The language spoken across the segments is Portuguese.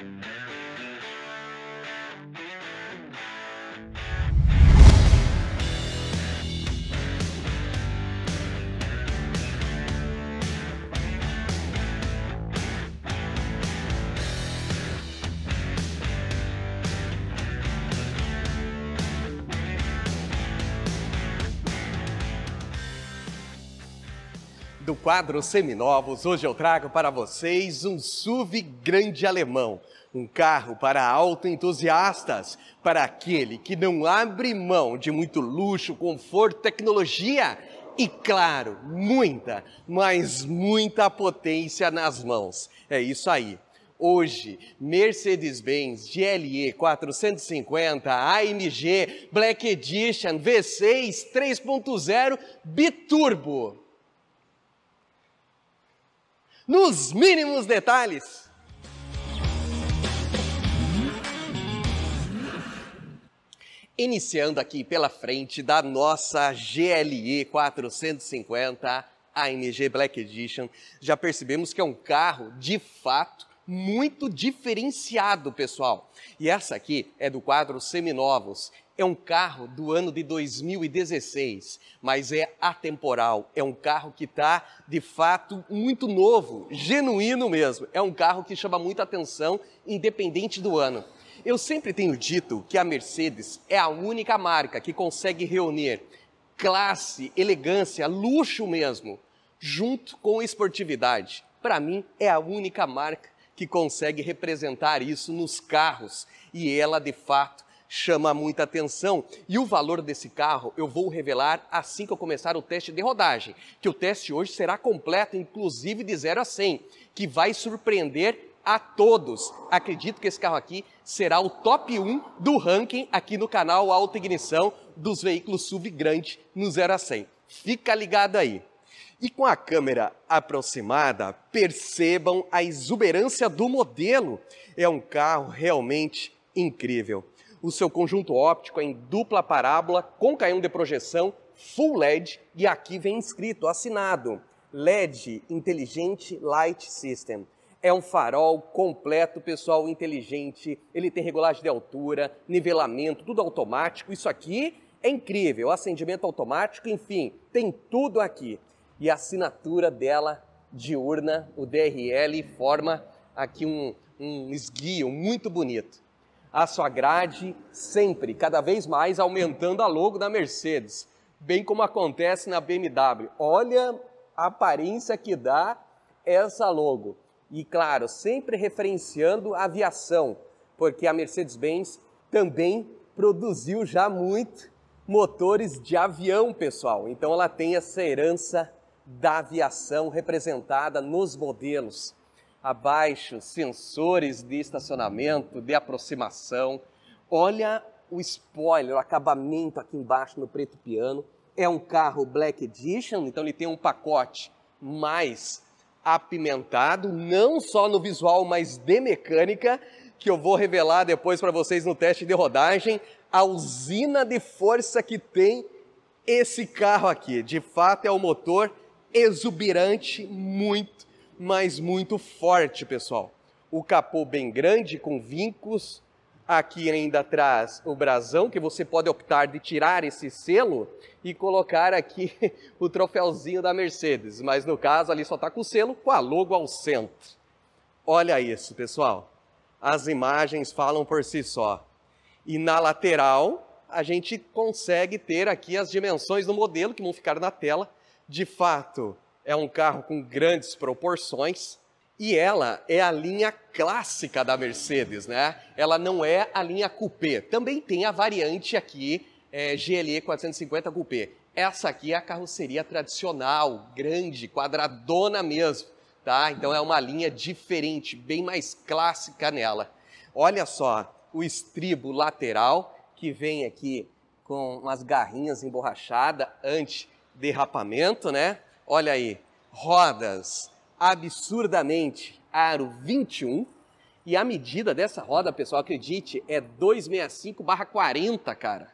Thank do quadro Seminovos, hoje eu trago para vocês um SUV grande alemão, um carro para autoentusiastas, para aquele que não abre mão de muito luxo, conforto, tecnologia e, claro, muita, mas muita potência nas mãos. É isso aí. Hoje, Mercedes-Benz GLE 450 AMG Black Edition V6 3.0 Biturbo nos mínimos detalhes. Iniciando aqui pela frente da nossa GLE 450 AMG Black Edition, já percebemos que é um carro de fato muito diferenciado, pessoal. E essa aqui é do quadro Seminovos. É um carro do ano de 2016, mas é atemporal. É um carro que está, de fato, muito novo, genuíno mesmo. É um carro que chama muita atenção, independente do ano. Eu sempre tenho dito que a Mercedes é a única marca que consegue reunir classe, elegância, luxo mesmo, junto com esportividade. Para mim, é a única marca que consegue representar isso nos carros. E ela, de fato, chama muita atenção. E o valor desse carro eu vou revelar assim que eu começar o teste de rodagem, que o teste hoje será completo, inclusive de 0 a 100, que vai surpreender a todos. Acredito que esse carro aqui será o top 1 do ranking aqui no canal Alta Ignição dos veículos SUV grande no 0 a 100. Fica ligado aí. E com a câmera aproximada, percebam a exuberância do modelo. É um carro realmente incrível. O seu conjunto óptico é em dupla parábola, caião de projeção, full LED e aqui vem escrito, assinado, LED Inteligente Light System. É um farol completo, pessoal, inteligente. Ele tem regulagem de altura, nivelamento, tudo automático. Isso aqui é incrível, acendimento automático, enfim, tem tudo aqui e a assinatura dela diurna, o DRL, forma aqui um, um esguio muito bonito. A sua grade sempre, cada vez mais, aumentando a logo da Mercedes, bem como acontece na BMW. Olha a aparência que dá essa logo. E claro, sempre referenciando a aviação, porque a Mercedes-Benz também produziu já muito motores de avião, pessoal. Então ela tem essa herança da aviação representada nos modelos. Abaixo, sensores de estacionamento, de aproximação. Olha o spoiler, o acabamento aqui embaixo no preto piano. É um carro Black Edition, então ele tem um pacote mais apimentado, não só no visual, mas de mecânica, que eu vou revelar depois para vocês no teste de rodagem, a usina de força que tem esse carro aqui. De fato, é o motor exuberante, muito, mas muito forte, pessoal. O capô bem grande com vincos, aqui ainda atrás o brasão, que você pode optar de tirar esse selo e colocar aqui o troféuzinho da Mercedes, mas no caso ali só está com o selo com a logo ao centro. Olha isso, pessoal. As imagens falam por si só. E na lateral, a gente consegue ter aqui as dimensões do modelo que vão ficar na tela de fato, é um carro com grandes proporções e ela é a linha clássica da Mercedes, né? Ela não é a linha coupé. Também tem a variante aqui é, GLE 450 coupé. Essa aqui é a carroceria tradicional, grande, quadradona mesmo, tá? Então é uma linha diferente, bem mais clássica nela. Olha só, o estribo lateral que vem aqui com umas garrinhas emborrachadas antes derrapamento, né? Olha aí, rodas absurdamente aro 21. E a medida dessa roda, pessoal, acredite, é 265/40, cara.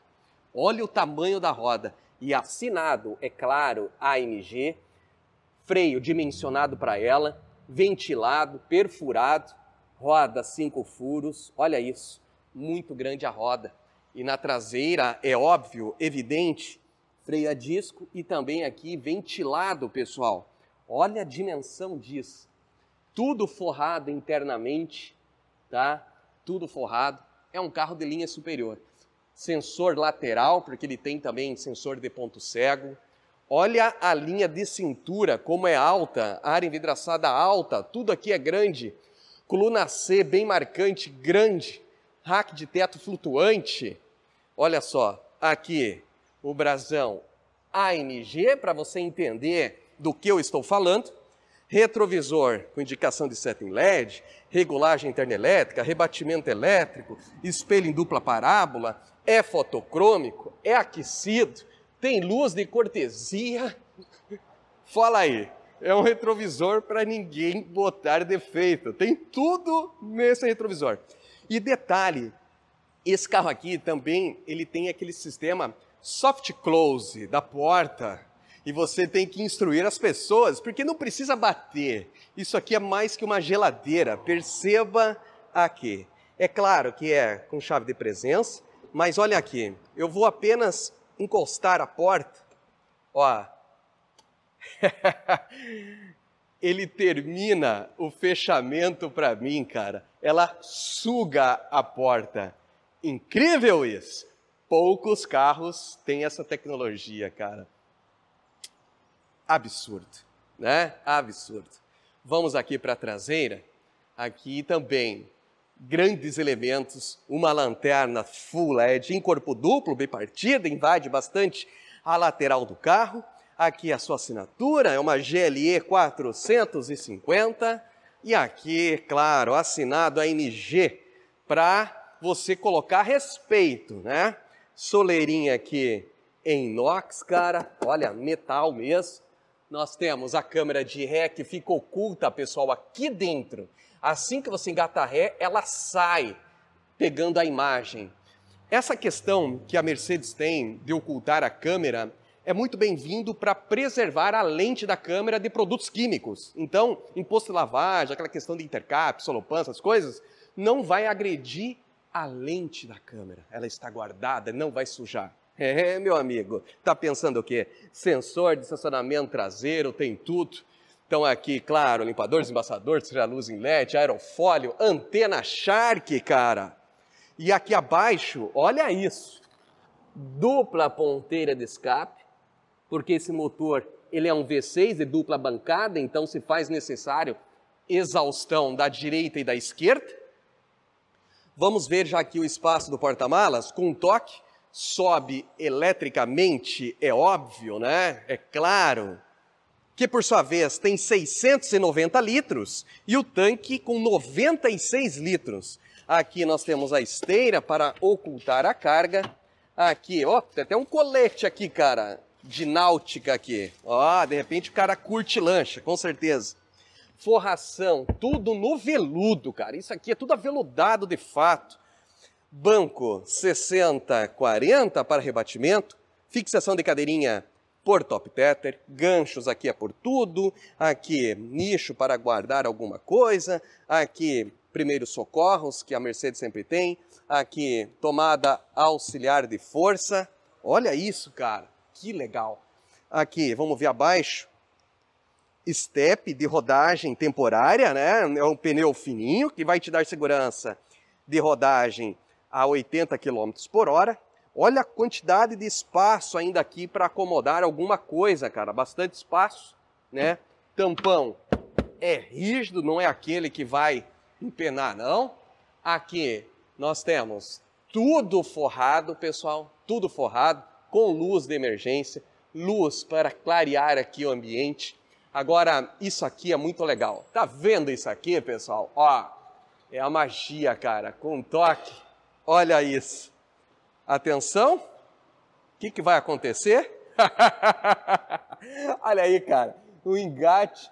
Olha o tamanho da roda. E assinado, é claro, AMG, freio dimensionado para ela, ventilado, perfurado, roda cinco furos. Olha isso, muito grande a roda. E na traseira, é óbvio, evidente, freio a disco e também aqui ventilado, pessoal. Olha a dimensão disso. Tudo forrado internamente, tá? Tudo forrado. É um carro de linha superior. Sensor lateral, porque ele tem também sensor de ponto cego. Olha a linha de cintura, como é alta, área envidraçada alta, tudo aqui é grande. Coluna C bem marcante, grande. Rack de teto flutuante. Olha só, aqui o brasão ANG, para você entender do que eu estou falando, retrovisor com indicação de seta em LED, regulagem interna elétrica, rebatimento elétrico, espelho em dupla parábola, é fotocrômico, é aquecido, tem luz de cortesia. Fala aí, é um retrovisor para ninguém botar defeito. Tem tudo nesse retrovisor. E detalhe, esse carro aqui também, ele tem aquele sistema soft close da porta e você tem que instruir as pessoas, porque não precisa bater. Isso aqui é mais que uma geladeira, perceba aqui. É claro que é com chave de presença, mas olha aqui, eu vou apenas encostar a porta, ó. Ele termina o fechamento para mim, cara. Ela suga a porta. Incrível isso! Poucos carros têm essa tecnologia, cara. Absurdo, né? Absurdo. Vamos aqui para a traseira. Aqui também grandes elementos, uma lanterna full LED em corpo duplo, bipartida, invade bastante a lateral do carro. Aqui a sua assinatura é uma GLE 450 e aqui, claro, assinado a MG para você colocar respeito, né? soleirinha aqui em inox, cara. Olha, metal mesmo. Nós temos a câmera de ré que fica oculta, pessoal, aqui dentro. Assim que você engata a ré, ela sai pegando a imagem. Essa questão que a Mercedes tem de ocultar a câmera é muito bem-vindo para preservar a lente da câmera de produtos químicos. Então, imposto de lavagem, aquela questão de intercap, solopan, essas coisas, não vai agredir a lente da câmera, ela está guardada, não vai sujar. É, meu amigo, tá pensando o quê? Sensor de estacionamento traseiro, tem tudo. Então aqui, claro, limpador, desembaçador, tira luz em LED, aerofólio, antena Shark, cara. E aqui abaixo, olha isso. Dupla ponteira de escape, porque esse motor, ele é um V6 de dupla bancada, então se faz necessário exaustão da direita e da esquerda. Vamos ver já aqui o espaço do porta-malas. Com um toque, sobe eletricamente, é óbvio, né? É claro. Que por sua vez tem 690 litros e o tanque com 96 litros. Aqui nós temos a esteira para ocultar a carga. Aqui, ó, tem até um colete aqui, cara, de náutica aqui. Ó, de repente o cara curte lancha, com certeza forração, tudo no veludo, cara. Isso aqui é tudo aveludado de fato. Banco 60-40 para rebatimento, fixação de cadeirinha por top tether, ganchos aqui é por tudo, aqui nicho para guardar alguma coisa, aqui primeiros socorros que a Mercedes sempre tem, aqui tomada auxiliar de força. Olha isso, cara, que legal. Aqui, vamos ver abaixo, step de rodagem temporária, né? É um pneu fininho que vai te dar segurança de rodagem a 80 km por hora. Olha a quantidade de espaço ainda aqui para acomodar alguma coisa, cara. Bastante espaço, né? Tampão é rígido, não é aquele que vai empenar, não. Aqui nós temos tudo forrado, pessoal, tudo forrado, com luz de emergência, luz para clarear aqui o ambiente. Agora, isso aqui é muito legal. Tá vendo isso aqui, pessoal? Ó, é a magia, cara. Com toque, olha isso. Atenção. O que, que vai acontecer? olha aí, cara. O engate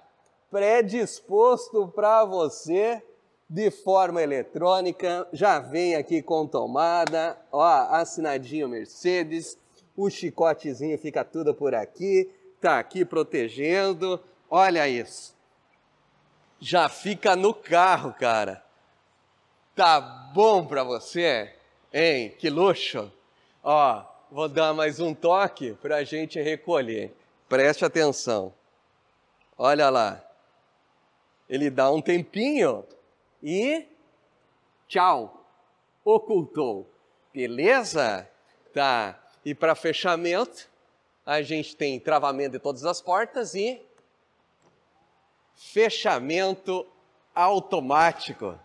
predisposto para você de forma eletrônica. Já vem aqui com tomada. Ó, assinadinho Mercedes. O chicotezinho fica tudo por aqui. Tá aqui protegendo Olha isso. Já fica no carro, cara. Tá bom para você? Hein? Que luxo. Ó, vou dar mais um toque para a gente recolher. Preste atenção. Olha lá. Ele dá um tempinho e tchau. Ocultou. Beleza? Tá. E para fechamento, a gente tem travamento de todas as portas e fechamento automático.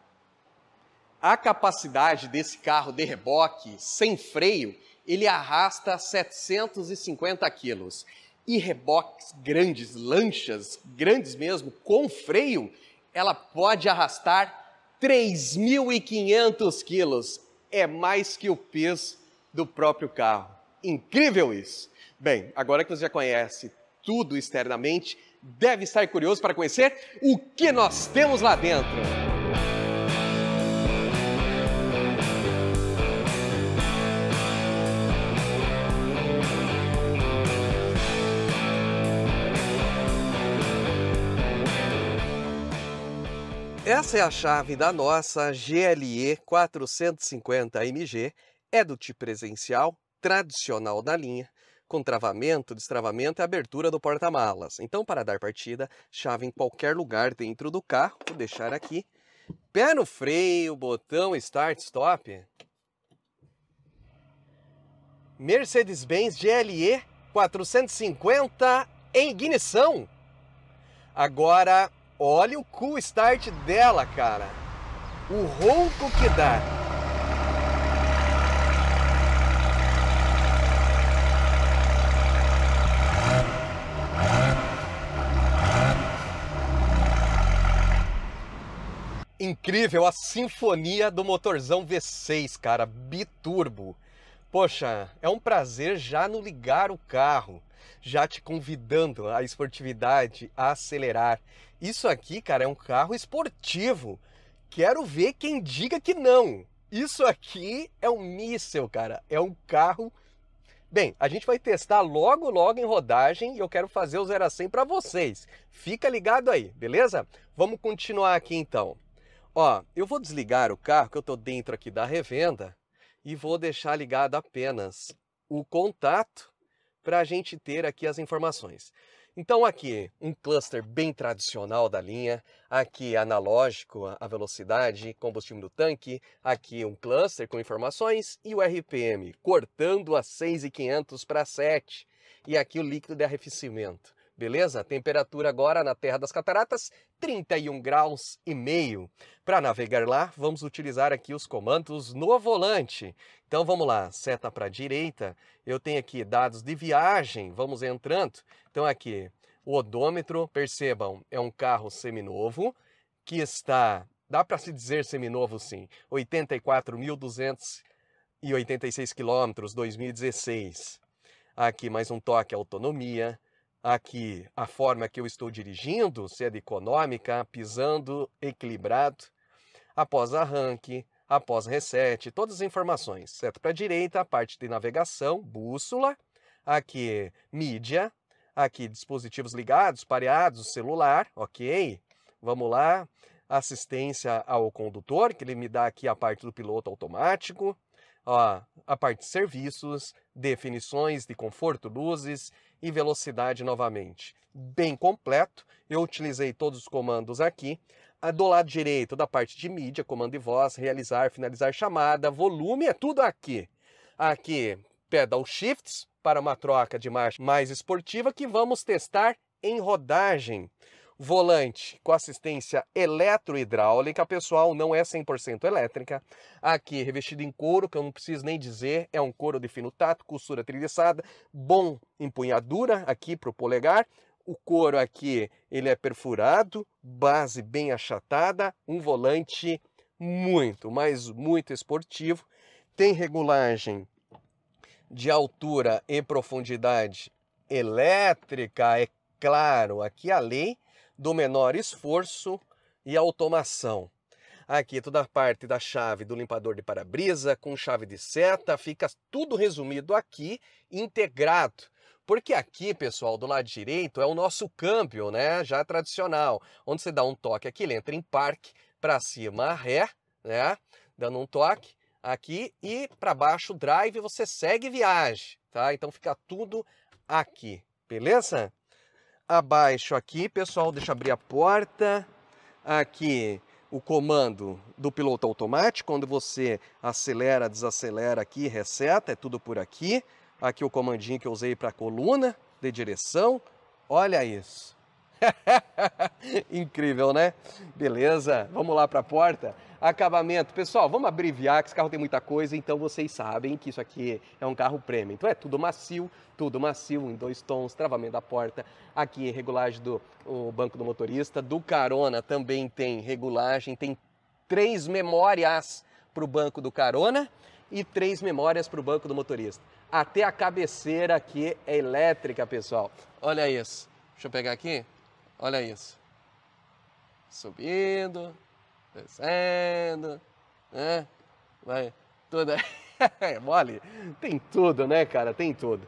A capacidade desse carro de reboque sem freio, ele arrasta 750 quilos. E reboques grandes, lanchas grandes mesmo, com freio, ela pode arrastar 3.500 quilos. É mais que o peso do próprio carro. Incrível isso! Bem, agora que você já conhece tudo externamente, deve estar curioso para conhecer o que nós temos lá dentro. Essa é a chave da nossa GLE 450 MG, é do tipo presencial, tradicional da linha, com travamento, destravamento e abertura do porta-malas. Então, para dar partida, chave em qualquer lugar dentro do carro, vou deixar aqui. Pé no freio, botão start, stop. Mercedes-Benz GLE 450 em ignição. Agora, olha o cool start dela, cara. O ronco que dá. incrível a sinfonia do motorzão V6, cara, biturbo. Poxa, é um prazer já no ligar o carro, já te convidando a esportividade a acelerar. Isso aqui, cara, é um carro esportivo. Quero ver quem diga que não. Isso aqui é um míssel, cara. É um carro. Bem, a gente vai testar logo, logo em rodagem e eu quero fazer o 0 a 100 para vocês. Fica ligado aí, beleza? Vamos continuar aqui então. Ó, eu vou desligar o carro que eu estou dentro aqui da revenda e vou deixar ligado apenas o contato para a gente ter aqui as informações. Então aqui um cluster bem tradicional da linha, aqui analógico, a velocidade, combustível do tanque, aqui um cluster com informações e o RPM cortando a 6.500 para 7 e aqui o líquido de arrefecimento. Beleza? Temperatura agora na Terra das Cataratas, 31 graus e meio. Para navegar lá, vamos utilizar aqui os comandos no volante. Então vamos lá, seta para a direita, eu tenho aqui dados de viagem, vamos entrando. Então aqui, o odômetro, percebam, é um carro seminovo que está, dá para se dizer seminovo sim, 84.286 quilômetros, 2016. Aqui mais um toque, autonomia aqui a forma que eu estou dirigindo, sendo econômica, pisando, equilibrado, após arranque, após reset, todas as informações, certo? Para a direita, a parte de navegação, bússola, aqui mídia, aqui dispositivos ligados, pareados, celular, ok? Vamos lá, assistência ao condutor, que ele me dá aqui a parte do piloto automático, ó, a parte de serviços, definições de conforto, luzes, e velocidade novamente. Bem completo, eu utilizei todos os comandos aqui. Ah, do lado direito, da parte de mídia, comando e voz, realizar, finalizar chamada, volume, é tudo aqui. Aqui, pedal shifts para uma troca de marcha mais esportiva que vamos testar em rodagem volante com assistência eletrohidráulica, pessoal, não é 100% elétrica. Aqui, revestido em couro, que eu não preciso nem dizer, é um couro de fino tato, costura trilhaçada, bom empunhadura aqui para o polegar. O couro aqui, ele é perfurado, base bem achatada, um volante muito, mas muito esportivo. Tem regulagem de altura e profundidade elétrica, é claro, aqui a lei do menor esforço e automação. Aqui toda a parte da chave do limpador de para-brisa com chave de seta, fica tudo resumido aqui, integrado. Porque aqui, pessoal, do lado direito é o nosso câmbio, né? Já tradicional, onde você dá um toque aqui, ele entra em parque, para cima ré, né? Dando um toque aqui e para baixo drive, você segue viagem, tá? Então fica tudo aqui, beleza? abaixo aqui, pessoal, deixa eu abrir a porta. Aqui o comando do piloto automático, quando você acelera, desacelera aqui, reseta, é tudo por aqui. Aqui o comandinho que eu usei para a coluna de direção. Olha isso. Incrível, né? Beleza, vamos lá para a porta acabamento. Pessoal, vamos abreviar, que esse carro tem muita coisa, então vocês sabem que isso aqui é um carro premium. Então é tudo macio, tudo macio, em dois tons, travamento da porta, aqui regulagem do banco do motorista, do carona também tem regulagem, tem três memórias para o banco do carona e três memórias para o banco do motorista. Até a cabeceira aqui é elétrica, pessoal. Olha isso. Deixa eu pegar aqui. Olha isso. Subindo, descendo, né? Vai toda. é mole? Tem tudo, né, cara? Tem tudo.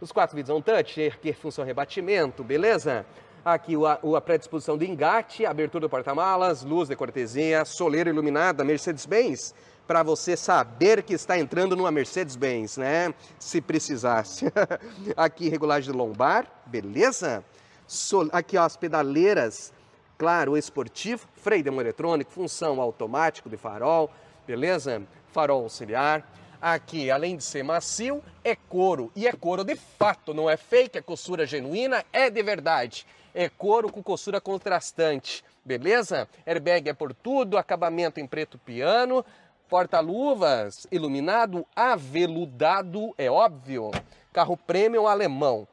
Os quatro vídeos on touch, aqui função rebatimento, beleza? Aqui a, pré-disposição do engate, abertura do porta-malas, luz de cortesia, soleira iluminada, Mercedes-Benz, para você saber que está entrando numa Mercedes-Benz, né? Se precisasse. aqui regulagem de lombar, beleza? Sol, aqui ó, as pedaleiras claro, esportivo, freio eletrônico, função automático de farol, beleza? Farol auxiliar. Aqui, além de ser macio, é couro. E é couro de fato, não é fake, é costura genuína, é de verdade. É couro com costura contrastante, beleza? Airbag é por tudo, acabamento em preto piano, porta-luvas, iluminado, aveludado, é óbvio. Carro premium alemão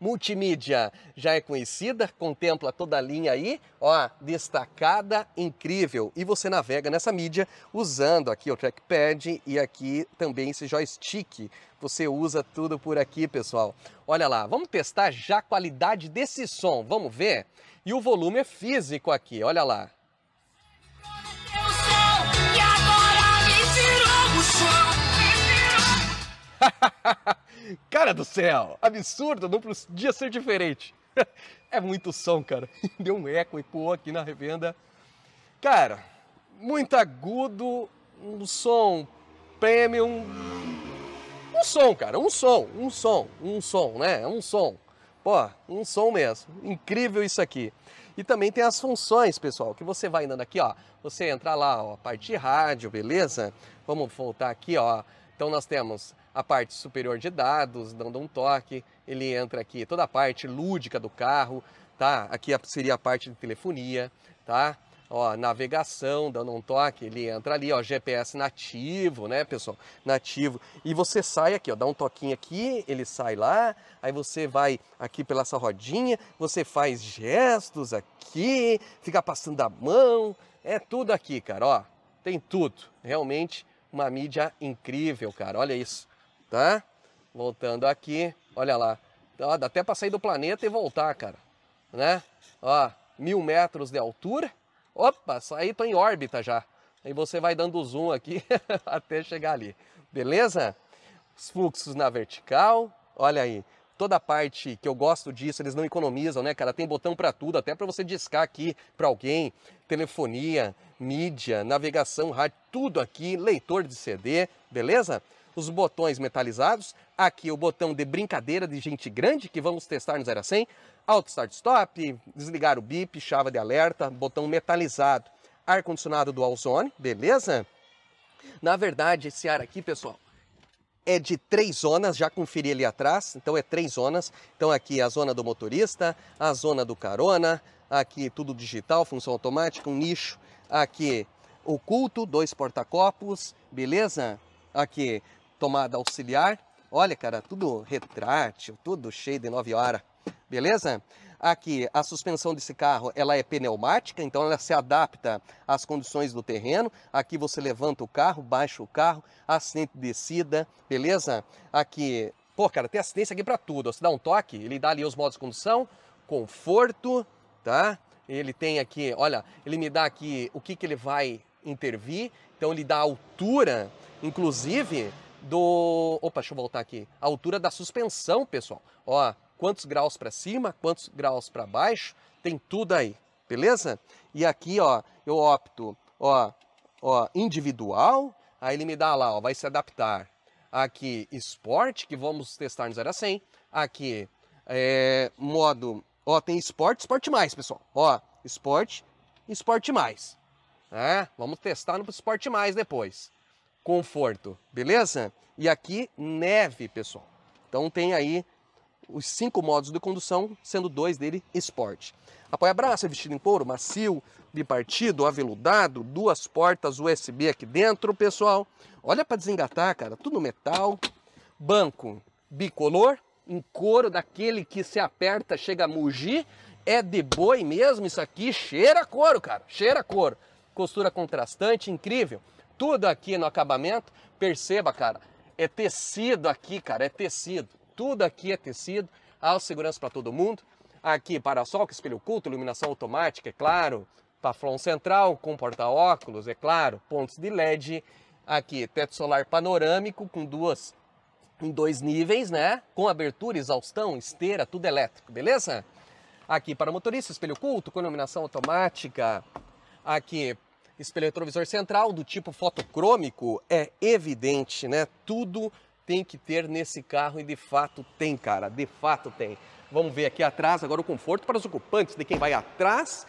multimídia. Já é conhecida, contempla toda a linha aí, ó, destacada, incrível. E você navega nessa mídia usando aqui o trackpad e aqui também esse joystick. Você usa tudo por aqui, pessoal. Olha lá, vamos testar já a qualidade desse som, vamos ver? E o volume é físico aqui, olha lá. Cara do céu, absurdo, não podia ser diferente. É muito som, cara. Deu um eco e pô aqui na revenda. Cara, muito agudo, um som premium. Um som, cara, um som, um som, um som, né? Um som. Pô, um som mesmo. Incrível isso aqui. E também tem as funções, pessoal, que você vai andando aqui, ó. Você entra lá, ó, parte rádio, beleza? Vamos voltar aqui, ó. Então nós temos a parte superior de dados, dando um toque, ele entra aqui, toda a parte lúdica do carro, tá? Aqui seria a parte de telefonia, tá? Ó, navegação, dando um toque, ele entra ali, ó, GPS nativo, né, pessoal? Nativo. E você sai aqui, ó, dá um toquinho aqui, ele sai lá, aí você vai aqui pela essa rodinha, você faz gestos aqui, fica passando a mão, é tudo aqui, cara, ó. Tem tudo. Realmente uma mídia incrível, cara. Olha isso tá? Voltando aqui, olha lá. Então, ó, dá até para sair do planeta e voltar, cara. Né? Ó, mil metros de altura. Opa, saí, tô em órbita já. Aí você vai dando zoom aqui até chegar ali. Beleza? Os fluxos na vertical. Olha aí. Toda a parte que eu gosto disso, eles não economizam, né, cara? Tem botão para tudo, até para você discar aqui para alguém. Telefonia, mídia, navegação, rádio, tudo aqui. Leitor de CD, beleza? os botões metalizados. Aqui o botão de brincadeira de gente grande, que vamos testar no 0 a 100. Auto Start Stop, desligar o bip, chave de alerta, botão metalizado. Ar-condicionado dual zone, beleza? Na verdade, esse ar aqui, pessoal, é de três zonas, já conferi ali atrás, então é três zonas. Então aqui é a zona do motorista, a zona do carona, aqui tudo digital, função automática, um nicho, aqui oculto, dois porta-copos, beleza? Aqui tomada auxiliar. Olha, cara, tudo retrátil, tudo cheio de 9 horas, beleza? Aqui, a suspensão desse carro, ela é pneumática, então ela se adapta às condições do terreno. Aqui você levanta o carro, baixa o carro, assistente descida, beleza? Aqui, pô, cara, tem assistência aqui para tudo. Você dá um toque, ele dá ali os modos de condução, conforto, tá? Ele tem aqui, olha, ele me dá aqui o que, que ele vai intervir, então ele dá altura, inclusive do. Opa, deixa eu voltar aqui. A altura da suspensão, pessoal. Ó, quantos graus para cima, quantos graus para baixo, tem tudo aí, beleza? E aqui, ó, eu opto, ó, ó, individual, aí ele me dá lá, ó, vai se adaptar. Aqui, esporte, que vamos testar no 0 a 100. Aqui, é, modo, ó, tem esporte, esporte mais, pessoal. Ó, esporte, esporte mais. É, vamos testar no esporte mais depois conforto, beleza? E aqui, neve, pessoal. Então tem aí os cinco modos de condução, sendo dois dele esporte. Apoia braço, vestido em couro, macio, bipartido, aveludado, duas portas USB aqui dentro, pessoal. Olha para desengatar, cara, tudo metal. Banco bicolor, em couro daquele que se aperta, chega a mugir. É de boi mesmo isso aqui, cheira couro, cara, cheira couro. Costura contrastante, incrível tudo aqui no acabamento. Perceba, cara, é tecido aqui, cara, é tecido. Tudo aqui é tecido. Há segurança para todo mundo. Aqui, para-sol que espelho oculto, iluminação automática, é claro. Taflon central com porta-óculos, é claro. Pontos de LED. Aqui, teto solar panorâmico com duas em dois níveis, né? Com abertura, exaustão, esteira, tudo elétrico, beleza? Aqui para motorista, espelho oculto, com iluminação automática. Aqui espelho retrovisor central do tipo fotocrômico, é evidente, né? Tudo tem que ter nesse carro e de fato tem, cara, de fato tem. Vamos ver aqui atrás agora o conforto para os ocupantes de quem vai atrás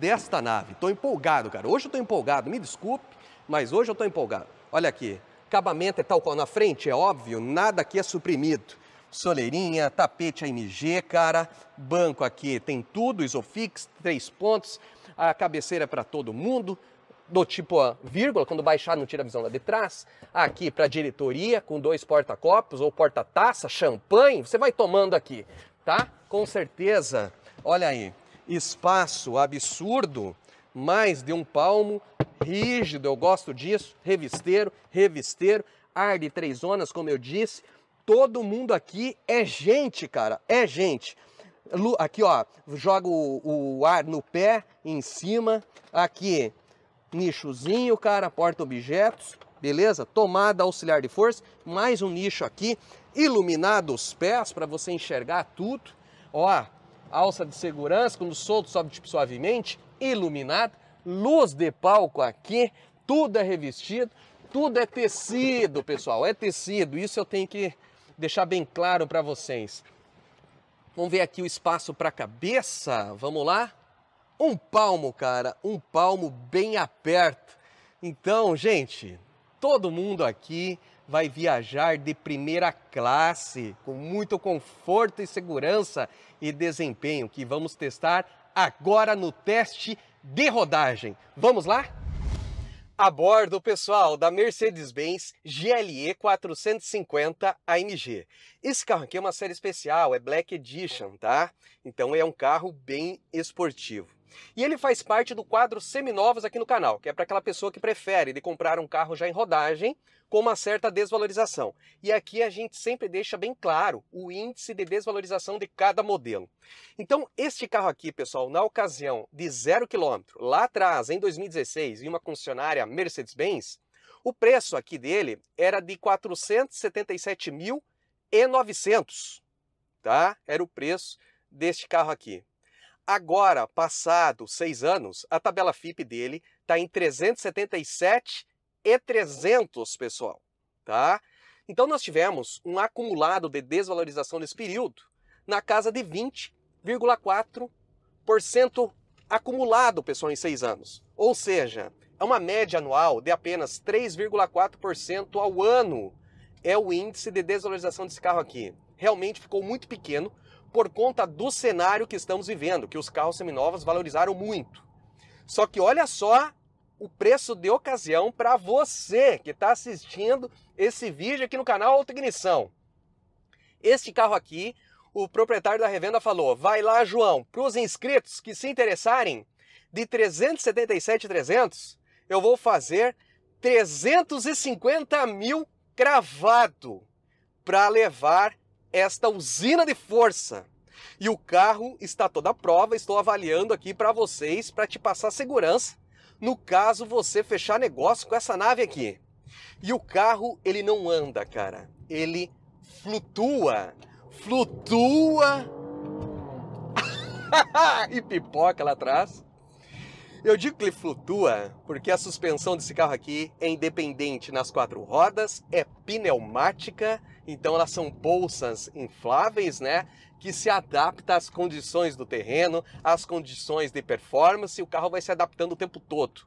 desta nave. Tô empolgado, cara. Hoje eu tô empolgado, me desculpe, mas hoje eu tô empolgado. Olha aqui, acabamento é tal qual na frente, é óbvio, nada aqui é suprimido. Soleirinha, tapete AMG, cara, banco aqui tem tudo, Isofix, três pontos, a cabeceira é para todo mundo, do tipo A, ah, vírgula, quando baixar não tira a visão lá de trás, aqui para diretoria com dois porta-copos ou porta-taça, champanhe, você vai tomando aqui, tá? Com certeza, olha aí, espaço absurdo, mais de um palmo, rígido, eu gosto disso, revisteiro, revisteiro, ar de três zonas, como eu disse, todo mundo aqui é gente, cara, é gente. Aqui, ó, joga o, o ar no pé, em cima, aqui nichozinho, cara, porta-objetos, beleza? Tomada auxiliar de força, mais um nicho aqui, iluminado os pés para você enxergar tudo. Ó, alça de segurança, quando solto, sobe tipo, suavemente, iluminado, luz de palco aqui, tudo é revestido, tudo é tecido, pessoal, é tecido. Isso eu tenho que deixar bem claro para vocês. Vamos ver aqui o espaço para a cabeça, vamos lá? Um palmo, cara, um palmo bem aperto. Então, gente, todo mundo aqui vai viajar de primeira classe, com muito conforto e segurança e desempenho, que vamos testar agora no teste de rodagem. Vamos lá? A bordo, pessoal, da Mercedes-Benz GLE 450 AMG. Esse carro aqui é uma série especial, é Black Edition, tá? Então é um carro bem esportivo. E ele faz parte do quadro Seminovos aqui no canal, que é para aquela pessoa que prefere de comprar um carro já em rodagem com uma certa desvalorização. E aqui a gente sempre deixa bem claro o índice de desvalorização de cada modelo. Então, este carro aqui, pessoal, na ocasião de zero quilômetro, lá atrás, em 2016, em uma concessionária Mercedes-Benz, o preço aqui dele era de 477.900, tá? Era o preço deste carro aqui. Agora, passado seis anos, a tabela FIP dele está em 377 e 300, pessoal, tá? Então nós tivemos um acumulado de desvalorização nesse período na casa de 20,4% acumulado, pessoal, em seis anos. Ou seja, é uma média anual de apenas 3,4% ao ano. É o índice de desvalorização desse carro aqui. Realmente ficou muito pequeno por conta do cenário que estamos vivendo, que os carros seminovos valorizaram muito. Só que olha só o preço de ocasião para você que está assistindo esse vídeo aqui no canal Auto Ignição. Este carro aqui, o proprietário da revenda falou: vai lá, João, para os inscritos que se interessarem, de 377,300, eu vou fazer 350 mil cravado para levar esta usina de força. E o carro está toda a prova, estou avaliando aqui para vocês, para te passar segurança, no caso você fechar negócio com essa nave aqui. E o carro, ele não anda, cara. Ele flutua. Flutua. e pipoca lá atrás. Eu digo que ele flutua porque a suspensão desse carro aqui é independente nas quatro rodas, é pneumática, então elas são bolsas infláveis, né? Que se adapta às condições do terreno, às condições de performance, e o carro vai se adaptando o tempo todo.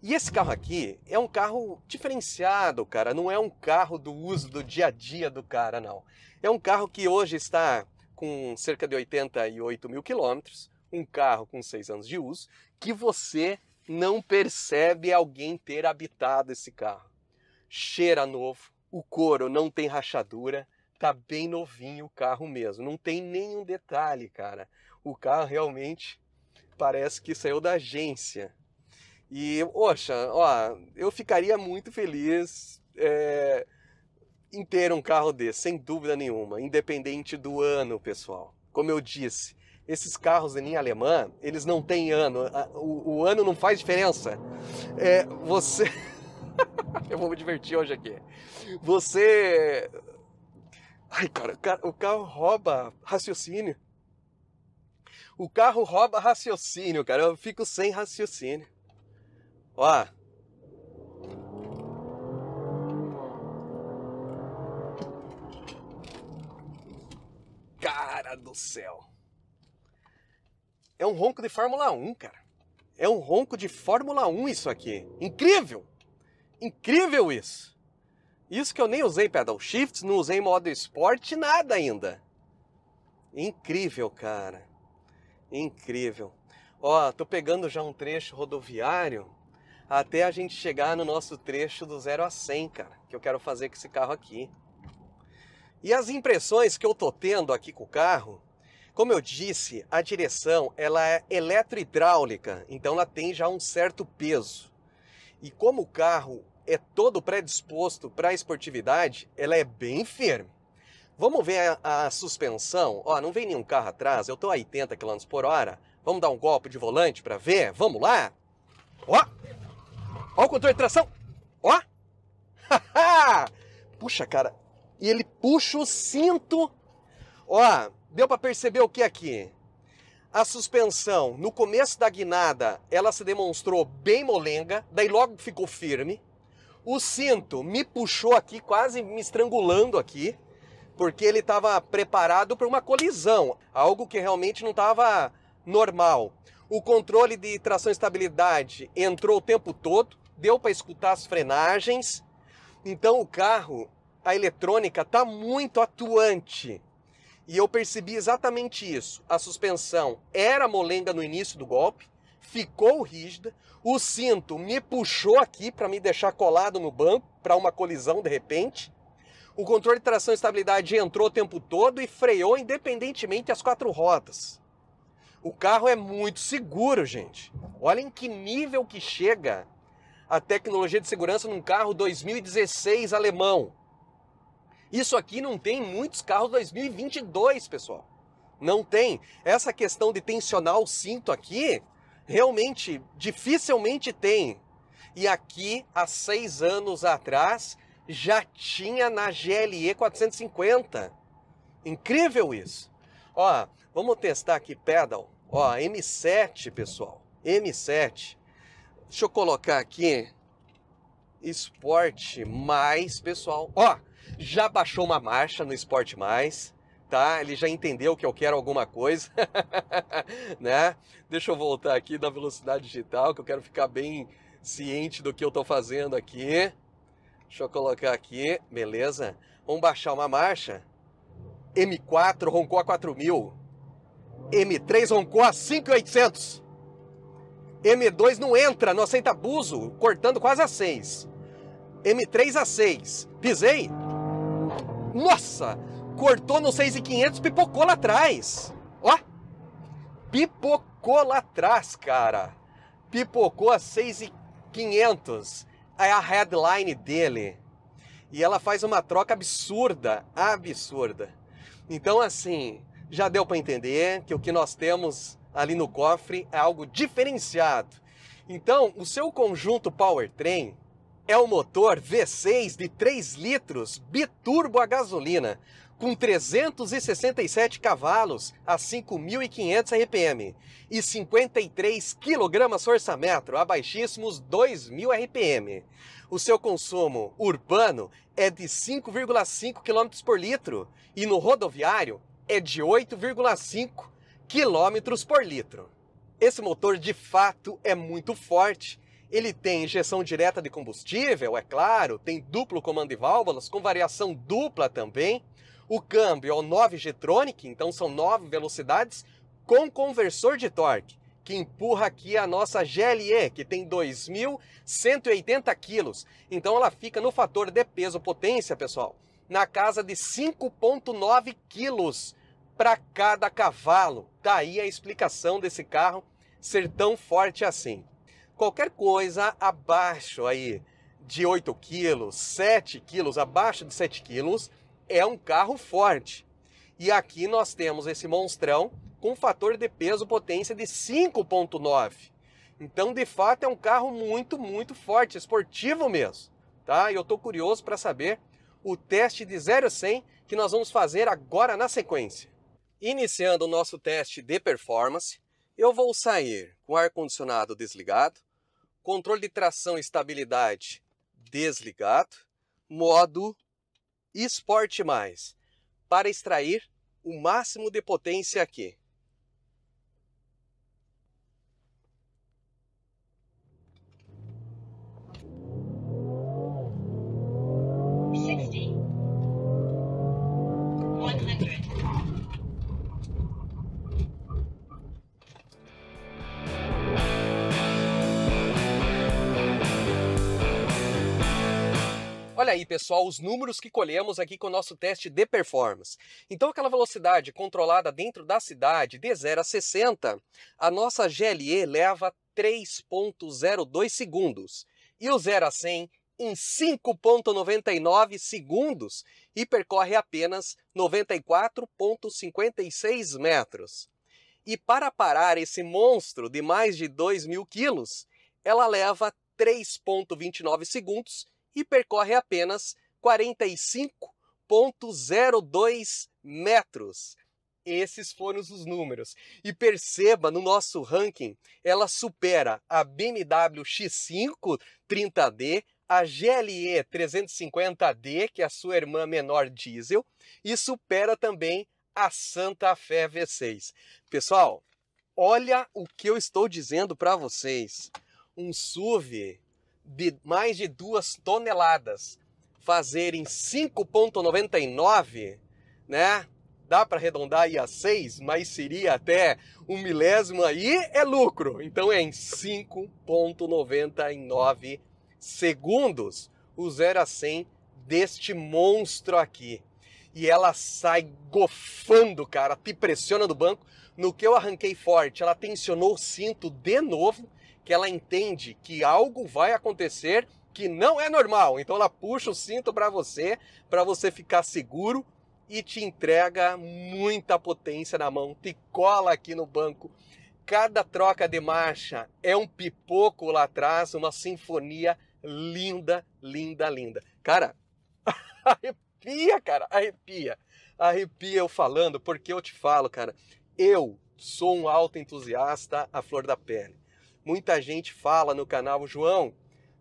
E esse carro aqui é um carro diferenciado, cara. Não é um carro do uso do dia a dia do cara, não. É um carro que hoje está com cerca de 88 mil quilômetros, um carro com seis anos de uso, que você não percebe alguém ter habitado esse carro. Cheira novo, o couro não tem rachadura, tá bem novinho o carro mesmo, não tem nenhum detalhe, cara. O carro realmente parece que saiu da agência. E, poxa, ó, eu ficaria muito feliz é, em ter um carro desse, sem dúvida nenhuma, independente do ano, pessoal. Como eu disse, esses carros em linha alemã, eles não têm ano, o, o ano não faz diferença. É, você. eu vou me divertir hoje aqui. Você. Ai, cara, o carro rouba raciocínio. O carro rouba raciocínio, cara. Eu fico sem raciocínio. Ó. Cara do céu. É um ronco de Fórmula 1, cara. É um ronco de Fórmula 1 isso aqui. Incrível! Incrível isso! Isso que eu nem usei pedal shifts, não usei modo esporte, nada ainda. Incrível, cara. Incrível. Ó, tô pegando já um trecho rodoviário até a gente chegar no nosso trecho do 0 a 100, cara, que eu quero fazer com esse carro aqui. E as impressões que eu tô tendo aqui com o carro, como eu disse, a direção ela é hidráulica então ela tem já um certo peso. E como o carro é todo predisposto para a esportividade, ela é bem firme. Vamos ver a, a suspensão. Ó, não vem nenhum carro atrás, eu estou a 80 km por hora. Vamos dar um golpe de volante para ver? Vamos lá? Ó! Ó o controle de tração! Ó! puxa, cara! E ele puxa o cinto! Ó, deu para perceber o que aqui? A suspensão, no começo da guinada, ela se demonstrou bem molenga, daí logo ficou firme. O cinto me puxou aqui, quase me estrangulando aqui, porque ele estava preparado para uma colisão, algo que realmente não estava normal. O controle de tração e estabilidade entrou o tempo todo, deu para escutar as frenagens. Então o carro, a eletrônica, está muito atuante. E eu percebi exatamente isso. A suspensão era molenga no início do golpe, ficou rígida, o cinto me puxou aqui para me deixar colado no banco para uma colisão de repente. O controle de tração e estabilidade entrou o tempo todo e freou independentemente das quatro rodas. O carro é muito seguro, gente. Olhem que nível que chega a tecnologia de segurança num carro 2016 alemão. Isso aqui não tem muitos carros 2022, pessoal. Não tem. Essa questão de tensionar o cinto aqui, realmente, dificilmente tem. E aqui, há seis anos atrás, já tinha na GLE 450. Incrível isso. Ó, vamos testar aqui pedal. Ó, M7, pessoal. M7. Deixa eu colocar aqui Sport mais, pessoal. Ó, já baixou uma marcha no Esporte Mais, tá? Ele já entendeu que eu quero alguma coisa, né? Deixa eu voltar aqui da velocidade digital, que eu quero ficar bem ciente do que eu estou fazendo aqui. Deixa eu colocar aqui, beleza? Vamos baixar uma marcha. M4 roncou a 4000. M3 roncou a 5800. M2 não entra, não aceita abuso, cortando quase a 6. M3 a 6. Pisei? Nossa! Cortou no 6,500, pipocou lá atrás. Ó! Pipocou lá atrás, cara. Pipocou a 6,500. É a headline dele. E ela faz uma troca absurda, absurda. Então, assim, já deu para entender que o que nós temos ali no cofre é algo diferenciado. Então, o seu conjunto powertrain é o motor V6 de 3 litros biturbo a gasolina, com 367 cavalos a 5.500 RPM e 53 kg orçamento a baixíssimos 2.000 RPM. O seu consumo urbano é de 5,5 km por litro e no rodoviário é de 8,5 km por litro. Esse motor de fato é muito forte ele tem injeção direta de combustível, é claro, tem duplo comando de válvulas, com variação dupla também. O câmbio é o 9G-Tronic, então são 9 velocidades, com conversor de torque, que empurra aqui a nossa GLE, que tem 2.180 quilos. Então ela fica no fator de peso-potência, pessoal, na casa de 5.9 quilos para cada cavalo. Daí tá a explicação desse carro ser tão forte assim qualquer coisa abaixo aí de 8 quilos, 7 quilos, abaixo de 7 quilos, é um carro forte. E aqui nós temos esse monstrão com fator de peso potência de 5.9. Então, de fato, é um carro muito, muito forte, esportivo mesmo, tá? E eu estou curioso para saber o teste de 0 a 100 que nós vamos fazer agora na sequência. Iniciando o nosso teste de performance, eu vou sair com o ar-condicionado desligado, Controle de tração e estabilidade desligado. Modo Esporte Mais, para extrair o máximo de potência aqui. Olha aí, pessoal, os números que colhemos aqui com o nosso teste de performance. Então, aquela velocidade controlada dentro da cidade, de 0 a 60, a nossa GLE leva 3.02 segundos. E o 0 a 100 em 5.99 segundos e percorre apenas 94.56 metros. E para parar esse monstro de mais de 2 mil quilos, ela leva 3.29 segundos e percorre apenas 45,02 metros. Esses foram os números. E perceba, no nosso ranking, ela supera a BMW X5 30D, a GLE 350D, que é a sua irmã menor diesel, e supera também a Santa Fé V6. Pessoal, olha o que eu estou dizendo para vocês. Um SUV de mais de duas toneladas fazerem 5,99, né? Dá para arredondar aí a 6, mas seria até um milésimo aí, é lucro. Então é em 5,99 segundos o 0 a 100 deste monstro aqui. E ela sai gofando, cara, te pressiona do banco. No que eu arranquei forte, ela tensionou o cinto de novo que ela entende que algo vai acontecer que não é normal. Então ela puxa o cinto para você, para você ficar seguro e te entrega muita potência na mão, te cola aqui no banco. Cada troca de marcha é um pipoco lá atrás, uma sinfonia linda, linda, linda. Cara, arrepia, cara, arrepia. Arrepia eu falando, porque eu te falo, cara, eu sou um alto entusiasta à flor da pele. Muita gente fala no canal, João,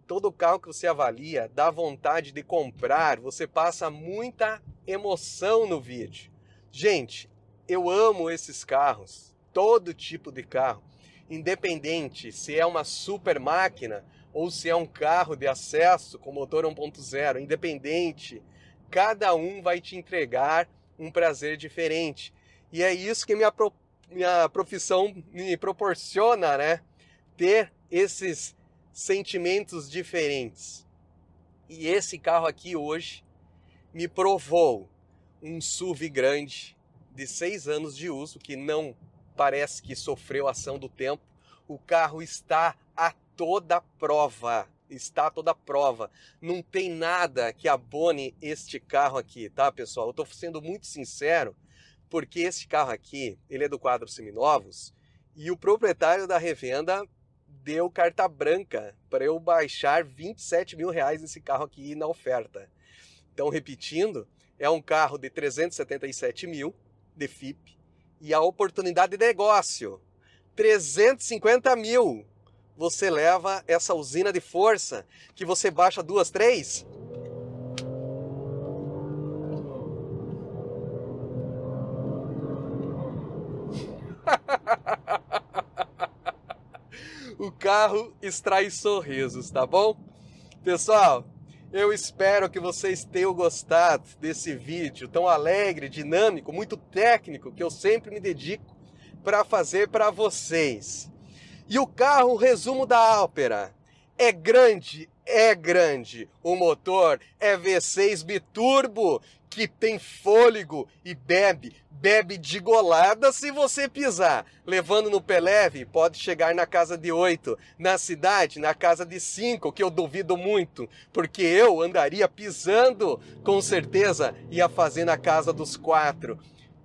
todo carro que você avalia dá vontade de comprar, você passa muita emoção no vídeo. Gente, eu amo esses carros, todo tipo de carro, independente se é uma super máquina ou se é um carro de acesso com motor 1.0, independente, cada um vai te entregar um prazer diferente. E é isso que minha, pro... minha profissão me proporciona, né? ter esses sentimentos diferentes. E esse carro aqui hoje me provou um SUV grande de seis anos de uso que não parece que sofreu ação do tempo. O carro está a toda prova, está a toda prova. Não tem nada que abone este carro aqui, tá, pessoal? Eu estou sendo muito sincero, porque este carro aqui, ele é do quadro seminovos, e o proprietário da revenda deu carta branca para eu baixar 27 mil reais esse carro aqui na oferta. Então, repetindo, é um carro de 377 mil de FIP e a oportunidade de negócio, 350 mil. Você leva essa usina de força que você baixa duas, três, o carro extrai sorrisos, tá bom? Pessoal, eu espero que vocês tenham gostado desse vídeo tão alegre, dinâmico, muito técnico que eu sempre me dedico para fazer para vocês. E o carro, o resumo da ópera, é grande, é grande. O motor é V6 biturbo que tem fôlego e bebe, bebe de golada se você pisar. Levando no pé leve, pode chegar na casa de oito, na cidade, na casa de cinco, que eu duvido muito, porque eu andaria pisando com certeza ia fazer na casa dos quatro.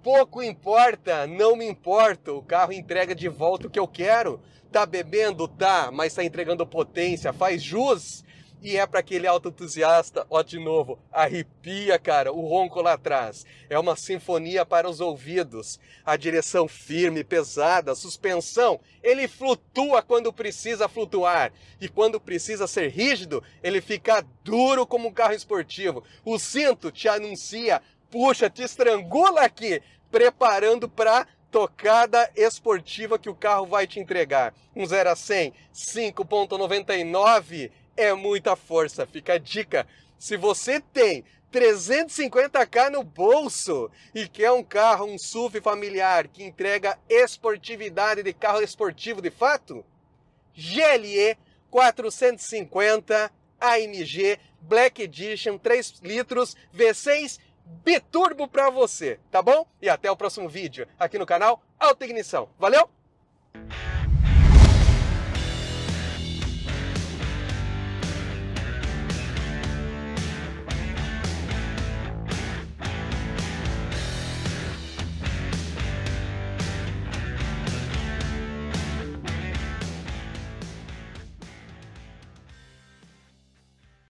Pouco importa, não me importo, o carro entrega de volta o que eu quero. Tá bebendo? Tá, mas tá entregando potência, faz jus e é para aquele autoentusiasta, ó, de novo, arrepia, cara, o ronco lá atrás. É uma sinfonia para os ouvidos. A direção firme, pesada, suspensão, ele flutua quando precisa flutuar. E quando precisa ser rígido, ele fica duro como um carro esportivo. O cinto te anuncia, puxa, te estrangula aqui, preparando para tocada esportiva que o carro vai te entregar. Um 0 a 100, 5.99 é muita força. Fica a dica. Se você tem 350k no bolso e quer um carro, um SUV familiar que entrega esportividade de carro esportivo de fato, GLE 450 AMG Black Edition 3 litros V6 biturbo para você, tá bom? E até o próximo vídeo aqui no canal Alta Ignição. Valeu!